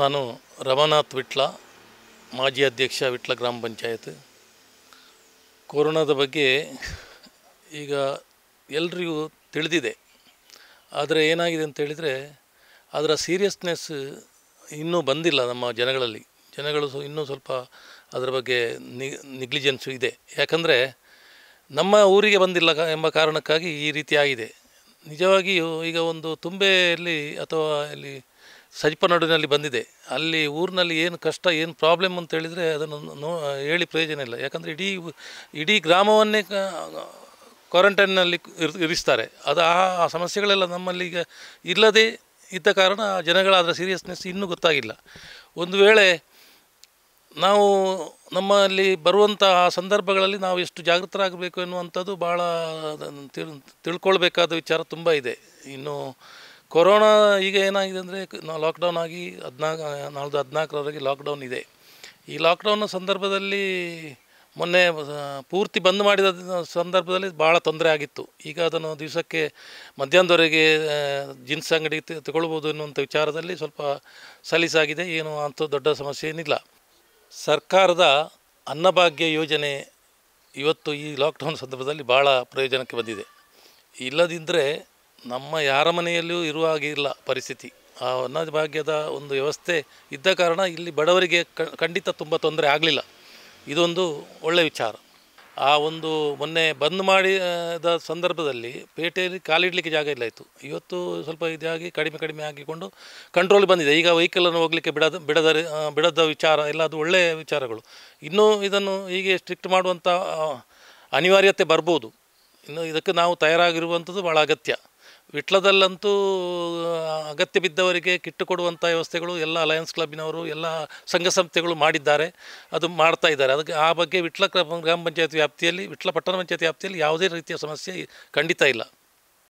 ನಾನು ರಮನಾಥ್ ವಿಟ್ಲ ಮಾಜಿ ಅಧ್ಯಕ್ಷ ವಿಟ್ಲ ಗ್ರಾಮ ಪಂಚಾಯತ್ ಕೊರೋನಾದ ಬಗ್ಗೆ ಈಗ ಎಲ್ರಿಗೂ ತಿಳಿದಿದೆ ಆದರೆ ಏನಾಗಿದೆ ಅಂತ ಅದರ ಸೀರಿಯಸ್ನೆಸ್ ಇನ್ನೂ ಬಂದಿಲ್ಲ ನಮ್ಮ ಜನಗಳಲ್ಲಿ ಜನಗಳು ಇನ್ನೂ ಸ್ವಲ್ಪ ಅದರ ಬಗ್ಗೆ ನಿಗ್ಲಿಜೆನ್ಸು ಇದೆ ಯಾಕಂದರೆ ನಮ್ಮ ಊರಿಗೆ ಬಂದಿಲ್ಲ ಎಂಬ ಕಾರಣಕ್ಕಾಗಿ ಈ ರೀತಿ ಆಗಿದೆ ನಿಜವಾಗಿಯೂ ಈಗ ಒಂದು ತುಂಬೆಯಲ್ಲಿ ಅಥವಾ ಇಲ್ಲಿ ನಡುವಿನಲ್ಲಿ ಬಂದಿದೆ ಅಲ್ಲಿ ಊರಿನಲ್ಲಿ ಏನು ಕಷ್ಟ ಏನು ಪ್ರಾಬ್ಲಮ್ ಅಂತ ಹೇಳಿದರೆ ಅದನ್ನು ನೋ ಹೇಳಿ ಪ್ರಯೋಜನ ಇಲ್ಲ ಯಾಕಂದರೆ ಇಡೀ ಇಡೀ ಗ್ರಾಮವನ್ನೇ ಕ್ವಾರಂಟೈನ್ನಲ್ಲಿ ಇರಿಸ್ತಾರೆ ಅದು ಆ ಸಮಸ್ಯೆಗಳೆಲ್ಲ ನಮ್ಮಲ್ಲಿ ಈಗ ಇಲ್ಲದೇ ಇದ್ದ ಕಾರಣ ಜನಗಳ ಅದರ ಸೀರಿಯಸ್ನೆಸ್ ಇನ್ನೂ ಗೊತ್ತಾಗಿಲ್ಲ ಒಂದು ವೇಳೆ ನಾವು ನಮ್ಮಲ್ಲಿ ಆ ಸಂದರ್ಭಗಳಲ್ಲಿ ನಾವು ಎಷ್ಟು ಜಾಗೃತರಾಗಬೇಕು ಎನ್ನುವಂಥದ್ದು ಭಾಳ ತಿಳ್ ತಿಳ್ಕೊಳ್ಬೇಕಾದ ವಿಚಾರ ತುಂಬ ಇದೆ ಇನ್ನು ಕೊರೋನಾ ಈಗ ಏನಾಗಿದೆ ಅಂದರೆ ನಾವು ಲಾಕ್ಡೌನ್ ಆಗಿ ಹದಿನಾಲ್ಕು ನಾಳೆದು ಹದಿನಾಲ್ಕರವರೆಗೆ ಲಾಕ್ಡೌನ್ ಇದೆ ಈ ಲಾಕ್ಡೌನ್ ಸಂದರ್ಭದಲ್ಲಿ ಮೊನ್ನೆ ಪೂರ್ತಿ ಬಂದ್ ಮಾಡಿದ ಸಂದರ್ಭದಲ್ಲಿ ಭಾಳ ತೊಂದರೆ ಆಗಿತ್ತು ಈಗ ಅದನ್ನು ದಿವಸಕ್ಕೆ ಮಧ್ಯಾಹ್ನದವರೆಗೆ ಜೀನ್ಸ್ ಅಂಗಡಿ ತಗೊಳ್ಬೋದು ಎನ್ನುವಂಥ ವಿಚಾರದಲ್ಲಿ ಸ್ವಲ್ಪ ಸಲೀಸಾಗಿದೆ ಏನು ಅಂಥ ದೊಡ್ಡ ಸಮಸ್ಯೆ ಏನಿಲ್ಲ ಸರ್ಕಾರದ ಅನ್ನಭಾಗ್ಯ ಯೋಜನೆ ಇವತ್ತು ಈ ಲಾಕ್ಡೌನ್ ಸಂದರ್ಭದಲ್ಲಿ ಭಾಳ ಪ್ರಯೋಜನಕ್ಕೆ ಬಂದಿದೆ ಇಲ್ಲದಿದ್ದರೆ ನಮ್ಮ ಯಾರ ಮನೆಯಲ್ಲೂ ಇರುವ ಹಾಗೆ ಇಲ್ಲ ಪರಿಸ್ಥಿತಿ ಆ ಅನ್ನಭಾಗ್ಯದ ಒಂದು ವ್ಯವಸ್ಥೆ ಇದ್ದ ಕಾರಣ ಇಲ್ಲಿ ಬಡವರಿಗೆ ಖಂಡಿತ ತುಂಬ ತೊಂದರೆ ಆಗಲಿಲ್ಲ ಇದೊಂದು ಒಳ್ಳೆಯ ವಿಚಾರ ಆ ಒಂದು ಮೊನ್ನೆ ಬಂದ್ ಮಾಡಿದ ಸಂದರ್ಭದಲ್ಲಿ ಪೇಟೆಯಲ್ಲಿ ಕಾಲಿಡಲಿಕ್ಕೆ ಜಾಗ ಇಲ್ಲ ಇತ್ತು ಇವತ್ತು ಸ್ವಲ್ಪ ಇದಾಗಿ ಕಡಿಮೆ ಕಡಿಮೆ ಆಗಿಕೊಂಡು ಕಂಟ್ರೋಲ್ ಬಂದಿದೆ ಈಗ ವೆಹಿಕಲನ್ನು ಹೋಗಲಿಕ್ಕೆ ಬಿಡದ ಬಿಡದ ಬಿಡದ ವಿಚಾರ ಎಲ್ಲ ಅದು ಒಳ್ಳೆಯ ವಿಚಾರಗಳು ಇನ್ನೂ ಇದನ್ನು ಹೀಗೆ ಸ್ಟ್ರಿಕ್ಟ್ ಮಾಡುವಂಥ ಅನಿವಾರ್ಯತೆ ಬರ್ಬೋದು ಇನ್ನು ಇದಕ್ಕೆ ನಾವು ತಯಾರಾಗಿರುವಂಥದ್ದು ಭಾಳ ಅಗತ್ಯ ವಿಟ್ಲದಲ್ಲಂತೂ ಅಗತ್ಯ ಬಿದ್ದವರಿಗೆ ಕಿಟ್ಟು ಕೊಡುವಂಥ ವ್ಯವಸ್ಥೆಗಳು ಎಲ್ಲ ಅಲಯನ್ಸ್ ಕ್ಲಬ್ನವರು ಎಲ್ಲ ಸಂಘ ಸಂಸ್ಥೆಗಳು ಮಾಡಿದ್ದಾರೆ ಅದು ಮಾಡ್ತಾ ಇದ್ದಾರೆ ಅದಕ್ಕೆ ಆ ಬಗ್ಗೆ ವಿಟ್ಲ ಗ್ರಾಮ ಪಂಚಾಯತ್ ವ್ಯಾಪ್ತಿಯಲ್ಲಿ ವಿಟ್ಲ ಪಟ್ಟಣ ಪಂಚಾಯತ್ ವ್ಯಾಪ್ತಿಯಲ್ಲಿ ಯಾವುದೇ ರೀತಿಯ ಸಮಸ್ಯೆ ಖಂಡಿತ ಇಲ್ಲ